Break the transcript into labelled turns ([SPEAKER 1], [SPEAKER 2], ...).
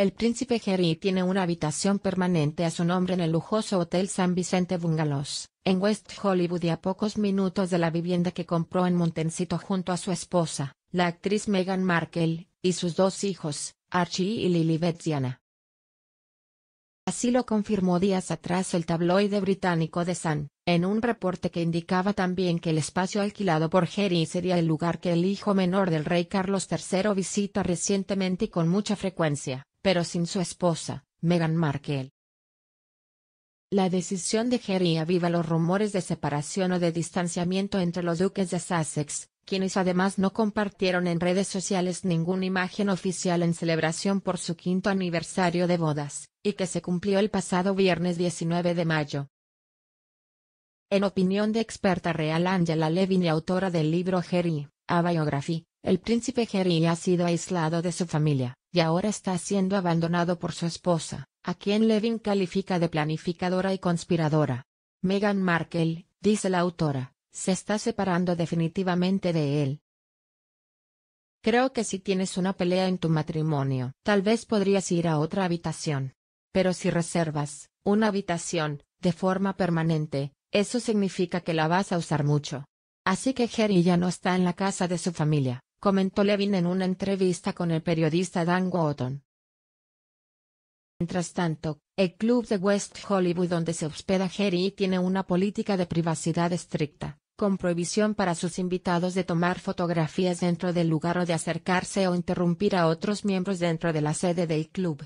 [SPEAKER 1] El príncipe Harry tiene una habitación permanente a su nombre en el lujoso Hotel San Vicente Bungalows, en West Hollywood y a pocos minutos de la vivienda que compró en Montencito junto a su esposa, la actriz Meghan Markle, y sus dos hijos, Archie y Lily Diana. Así lo confirmó días atrás el tabloide británico The Sun, en un reporte que indicaba también que el espacio alquilado por Harry sería el lugar que el hijo menor del rey Carlos III visita recientemente y con mucha frecuencia pero sin su esposa, Meghan Markle. La decisión de Harry aviva los rumores de separación o de distanciamiento entre los duques de Sussex, quienes además no compartieron en redes sociales ninguna imagen oficial en celebración por su quinto aniversario de bodas, y que se cumplió el pasado viernes 19 de mayo. En opinión de experta real Angela Levin y autora del libro Harry, A Biography, el príncipe Harry ha sido aislado de su familia, y ahora está siendo abandonado por su esposa, a quien Levin califica de planificadora y conspiradora. Meghan Markle, dice la autora, se está separando definitivamente de él. Creo que si tienes una pelea en tu matrimonio, tal vez podrías ir a otra habitación. Pero si reservas una habitación, de forma permanente, eso significa que la vas a usar mucho. Así que Jerry ya no está en la casa de su familia comentó Levin en una entrevista con el periodista Dan Wotton. Mientras tanto, el club de West Hollywood donde se hospeda Jerry tiene una política de privacidad estricta, con prohibición para sus invitados de tomar fotografías dentro del lugar o de acercarse o interrumpir a otros miembros dentro de la sede del club.